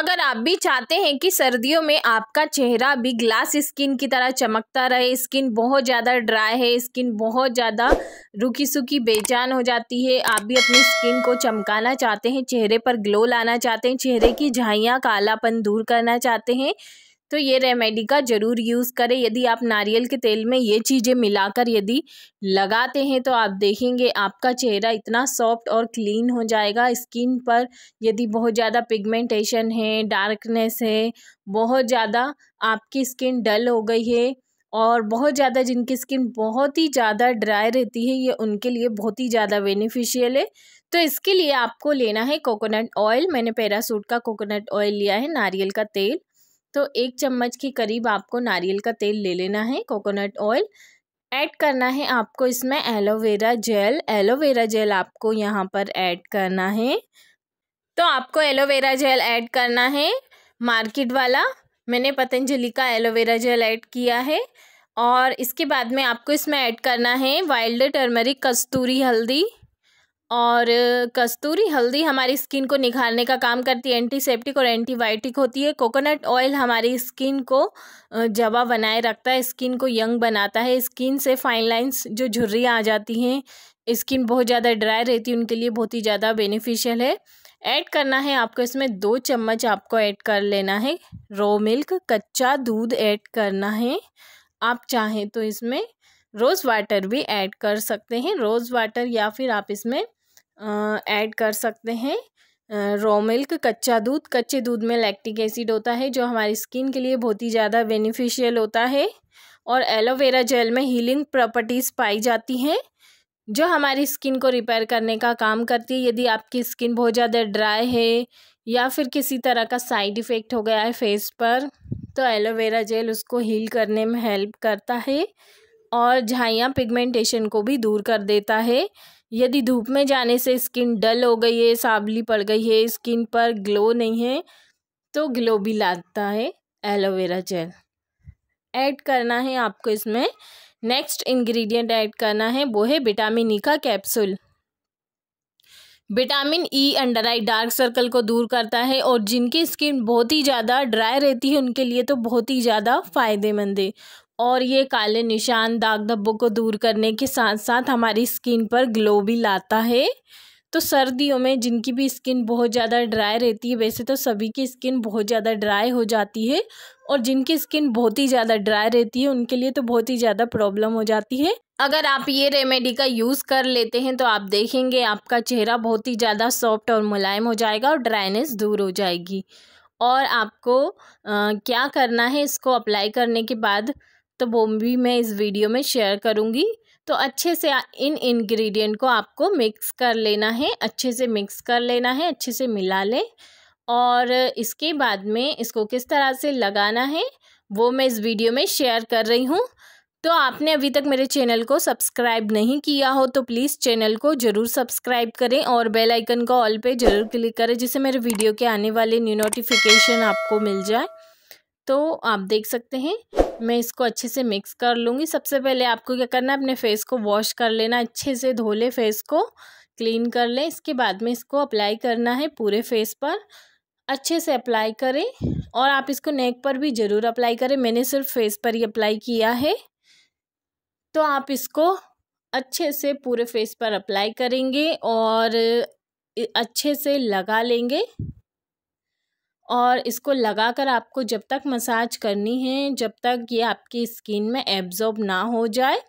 अगर आप भी चाहते हैं कि सर्दियों में आपका चेहरा भी ग्लास स्किन की तरह चमकता रहे स्किन बहुत ज़्यादा ड्राई है स्किन बहुत ज़्यादा रुकी सूखी बेजान हो जाती है आप भी अपनी स्किन को चमकाना चाहते हैं चेहरे पर ग्लो लाना चाहते हैं चेहरे की झाइयाँ कालापन दूर करना चाहते हैं तो ये रेमेडी का ज़रूर यूज़ करें यदि आप नारियल के तेल में ये चीज़ें मिलाकर यदि लगाते हैं तो आप देखेंगे आपका चेहरा इतना सॉफ्ट और क्लीन हो जाएगा स्किन पर यदि बहुत ज़्यादा पिगमेंटेशन है डार्कनेस है बहुत ज़्यादा आपकी स्किन डल हो गई है और बहुत ज़्यादा जिनकी स्किन बहुत ही ज़्यादा ड्राई रहती है ये उनके लिए बहुत ही ज़्यादा बेनिफिशियल है तो इसके लिए आपको लेना है कोकोनट ऑयल मैंने पैरासूट का कोकोनट ऑयल लिया है नारियल का तेल तो एक चम्मच के करीब आपको नारियल का तेल ले लेना है कोकोनट ऑयल ऐड करना है आपको इसमें एलोवेरा जेल एलोवेरा जेल आपको यहाँ पर ऐड करना है तो आपको एलोवेरा जेल ऐड करना है मार्केट वाला मैंने पतंजलि का एलोवेरा जेल ऐड किया है और इसके बाद में आपको इसमें ऐड करना है वाइल्ड टर्मरिक कस्तूरी हल्दी और कस्तूरी हल्दी हमारी स्किन को निखारने का काम करती है एंटीसेप्टिक और एंटीबायोटिक होती है कोकोनट ऑयल हमारी स्किन को जवा बनाए रखता है स्किन को यंग बनाता है स्किन से फाइन लाइंस जो झुर्रियाँ आ जाती हैं स्किन बहुत ज़्यादा ड्राई रहती है उनके लिए बहुत ही ज़्यादा बेनिफिशियल है ऐड करना है आपको इसमें दो चम्मच आपको ऐड कर लेना है रो मिल्क कच्चा दूध ऐड करना है आप चाहें तो इसमें रोज़ वाटर भी ऐड कर सकते हैं रोज़ वाटर या फिर आप इसमें ऐड कर सकते हैं रॉ मिल्क कच्चा दूध कच्चे दूध में लैक्टिक एसिड होता है जो हमारी स्किन के लिए बहुत ही ज़्यादा बेनिफिशियल होता है और एलोवेरा जेल में हीलिंग प्रॉपर्टीज़ पाई जाती हैं जो हमारी स्किन को रिपेयर करने का काम करती है यदि आपकी स्किन बहुत ज़्यादा ड्राई है या फिर किसी तरह का साइड इफ़ेक्ट हो गया है फेस पर तो एलोवेरा जेल उसको हील करने में हेल्प करता है और झाइयाँ पिगमेंटेशन को भी दूर कर देता है यदि धूप में जाने से स्किन डल हो गई है सांवली पड़ गई है स्किन पर ग्लो नहीं है तो ग्लो भी लाता है एलोवेरा जेल ऐड करना है आपको इसमें नेक्स्ट इंग्रेडिएंट ऐड करना है वो है विटामिन ई e का capsule vitamin E under eye dark circle को दूर करता है और जिनकी स्किन बहुत ही ज़्यादा ड्राई रहती है उनके लिए तो बहुत ही ज़्यादा फ़ायदेमंद है और ये काले निशान दाग धब्बों को दूर करने के साथ साथ हमारी स्किन पर ग्लो भी लाता है तो सर्दियों में जिनकी भी स्किन बहुत ज़्यादा ड्राई रहती है वैसे तो सभी की स्किन बहुत ज़्यादा ड्राई हो जाती है और जिनकी स्किन बहुत ही ज़्यादा ड्राई रहती है उनके लिए तो बहुत ही ज़्यादा प्रॉब्लम हो जाती है अगर आप ये रेमेडी का यूज़ कर लेते हैं तो आप देखेंगे आपका चेहरा बहुत ही ज़्यादा सॉफ्ट और मुलायम हो जाएगा और ड्राइनेस दूर हो जाएगी और आपको आ, क्या करना है इसको अप्लाई करने के बाद तो वो भी मैं इस वीडियो में शेयर करूँगी तो अच्छे से इन इंग्रेडिएंट को आपको मिक्स कर लेना है अच्छे से मिक्स कर लेना है अच्छे से मिला लें और इसके बाद में इसको किस तरह से लगाना है वो मैं इस वीडियो में शेयर कर रही हूँ तो आपने अभी तक मेरे चैनल को सब्सक्राइब नहीं किया हो तो प्लीज़ चैनल को ज़रूर सब्सक्राइब करें और बेल आइकन को ऑल पे ज़रूर क्लिक करें जिससे मेरे वीडियो के आने वाले न्यू नोटिफिकेशन आपको मिल जाए तो आप देख सकते हैं मैं इसको अच्छे से मिक्स कर लूँगी सबसे पहले आपको क्या करना है अपने फेस को वॉश कर लेना अच्छे से धो ले फेस को क्लीन कर लें इसके बाद में इसको अप्लाई करना है पूरे फेस पर अच्छे से अप्लाई करें और आप इसको नेक पर भी ज़रूर अप्लाई करें मैंने सिर्फ फेस पर ही अप्लाई किया है तो आप इसको अच्छे से पूरे फेस पर अप्लाई करेंगे और अच्छे से लगा लेंगे और इसको लगा कर आपको जब तक मसाज करनी है जब तक ये आपकी स्किन में एब्जॉर्ब ना हो जाए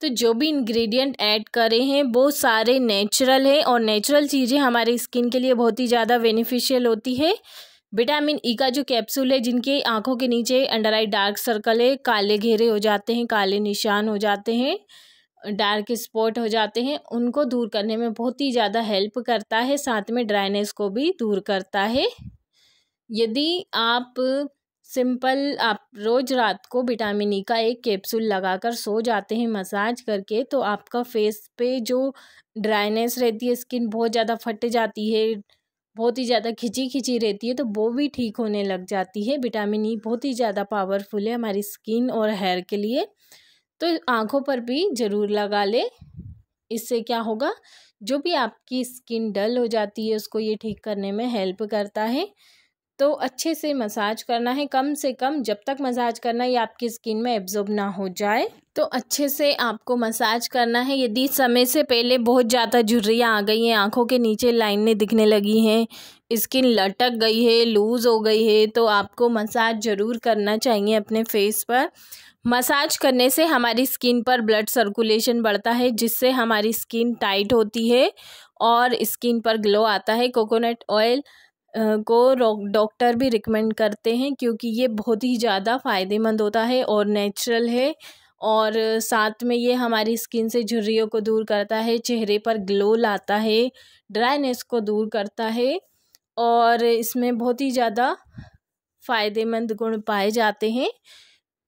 तो जो भी इंग्रेडिएंट ऐड करे हैं वो सारे नेचुरल है और नेचुरल चीज़ें हमारे स्किन के लिए बहुत ही ज़्यादा बेनिफिशियल होती है विटामिन ई e का जो कैप्सूल है जिनके आंखों के नीचे अंडर आई डार्क सर्कल है काले घेरे हो जाते हैं काले निशान हो जाते हैं डार्क स्पॉट हो जाते हैं उनको दूर करने में बहुत ही ज़्यादा हेल्प करता है साथ में ड्राइनेस को भी दूर करता है यदि आप सिंपल आप रोज़ रात को विटामिन ई e का एक कैप्सूल लगाकर सो जाते हैं मसाज करके तो आपका फेस पे जो ड्राइनेस रहती है स्किन बहुत ज़्यादा फट जाती है बहुत ही ज़्यादा खिंची खिंची रहती है तो वो भी ठीक होने लग जाती है विटामिन ई e बहुत ही ज़्यादा पावरफुल है हमारी स्किन और हेयर के लिए तो आँखों पर भी ज़रूर लगा ले इससे क्या होगा जो भी आपकी स्किन डल हो जाती है उसको ये ठीक करने में हेल्प करता है तो अच्छे से मसाज करना है कम से कम जब तक मसाज करना ये आपकी स्किन में एब्जॉर्ब ना हो जाए तो अच्छे से आपको मसाज करना है यदि समय से पहले बहुत ज़्यादा झुर्रियाँ आ गई हैं आँखों के नीचे लाइनें दिखने लगी हैं स्किन लटक गई है लूज़ हो गई है तो आपको मसाज ज़रूर करना चाहिए अपने फेस पर मसाज करने से हमारी स्किन पर ब्लड सर्कुलेशन बढ़ता है जिससे हमारी स्किन टाइट होती है और स्किन पर ग्लो आता है कोकोनट ऑयल को डॉक्टर भी रिकमेंड करते हैं क्योंकि ये बहुत ही ज़्यादा फ़ायदेमंद होता है और नेचुरल है और साथ में ये हमारी स्किन से झुर्रियों को दूर करता है चेहरे पर ग्लो लाता है ड्राइनेस को दूर करता है और इसमें बहुत ही ज़्यादा फ़ायदेमंद गुण पाए जाते हैं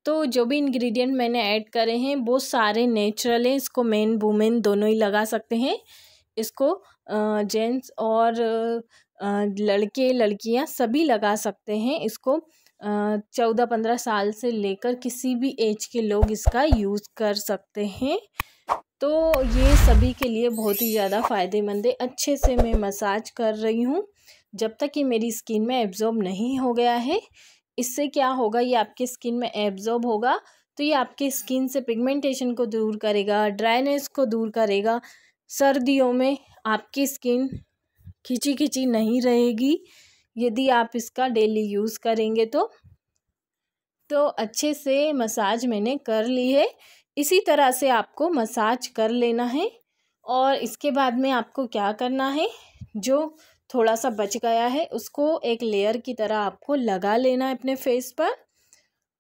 तो जो भी इंग्रेडिएंट मैंने ऐड करे हैं वो सारे नेचुरल हैं इसको मेन वुमेन दोनों ही लगा सकते हैं इसको जेंट्स और लड़के लड़कियाँ सभी लगा सकते हैं इसको चौदह पंद्रह साल से लेकर किसी भी एज के लोग इसका यूज़ कर सकते हैं तो ये सभी के लिए बहुत ही ज़्यादा फ़ायदेमंद है अच्छे से मैं मसाज कर रही हूँ जब तक ये मेरी स्किन में एब्जॉर्ब नहीं हो गया है इससे क्या होगा ये आपके स्किन में एब्जॉर्ब होगा तो ये आपके स्किन से पिगमेंटेशन को दूर करेगा ड्राइनेस को दूर करेगा सर्दियों में आपकी स्किन खिंची खिंची नहीं रहेगी यदि आप इसका डेली यूज़ करेंगे तो तो अच्छे से मसाज मैंने कर ली है इसी तरह से आपको मसाज कर लेना है और इसके बाद में आपको क्या करना है जो थोड़ा सा बच गया है उसको एक लेयर की तरह आपको लगा लेना है अपने फेस पर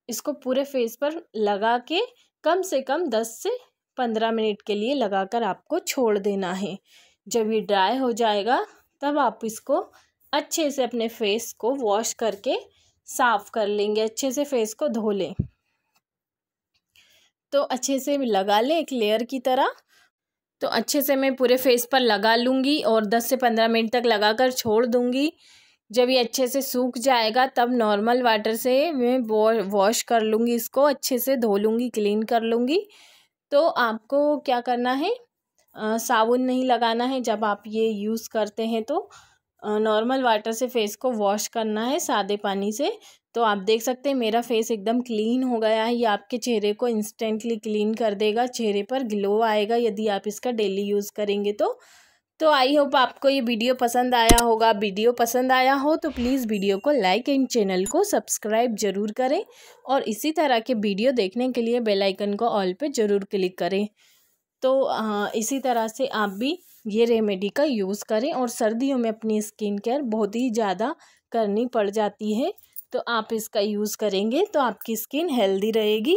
इसको पूरे फेस पर लगा के कम से कम दस से पंद्रह मिनट के लिए लगाकर आपको छोड़ देना है जब ये ड्राई हो जाएगा तब आप इसको अच्छे से अपने फेस को वॉश करके साफ़ कर लेंगे अच्छे से फेस को धो लें तो अच्छे से लगा लें एक लेयर की तरह तो अच्छे से मैं पूरे फेस पर लगा लूँगी और दस से पंद्रह मिनट तक लगा कर छोड़ दूँगी जब ये अच्छे से सूख जाएगा तब नॉर्मल वाटर से मैं वॉश कर लूँगी इसको अच्छे से धो लूँगी क्लीन कर लूँगी तो आपको क्या करना है साबुन नहीं लगाना है जब आप ये यूज़ करते हैं तो नॉर्मल वाटर से फेस को वॉश करना है सादे पानी से तो आप देख सकते हैं मेरा फेस एकदम क्लीन हो गया है ये आपके चेहरे को इंस्टेंटली क्लीन कर देगा चेहरे पर ग्लो आएगा यदि आप इसका डेली यूज़ करेंगे तो तो आई होप आपको ये वीडियो पसंद आया होगा वीडियो पसंद आया हो तो प्लीज़ वीडियो को लाइक एंड चैनल को सब्सक्राइब जरूर करें और इसी तरह के वीडियो देखने के लिए बेलाइकन को ऑल पर ज़रूर क्लिक करें तो आ, इसी तरह से आप भी ये रेमेडी का यूज़ करें और सर्दियों में अपनी स्किन केयर बहुत ही ज़्यादा करनी पड़ जाती है तो आप इसका यूज़ करेंगे तो आपकी स्किन हेल्दी रहेगी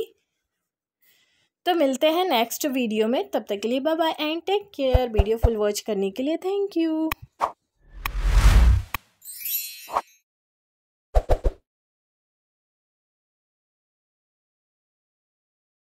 तो मिलते हैं नेक्स्ट वीडियो में तब तक के लिए bye bye and take care video full watch करने के लिए थैंक यू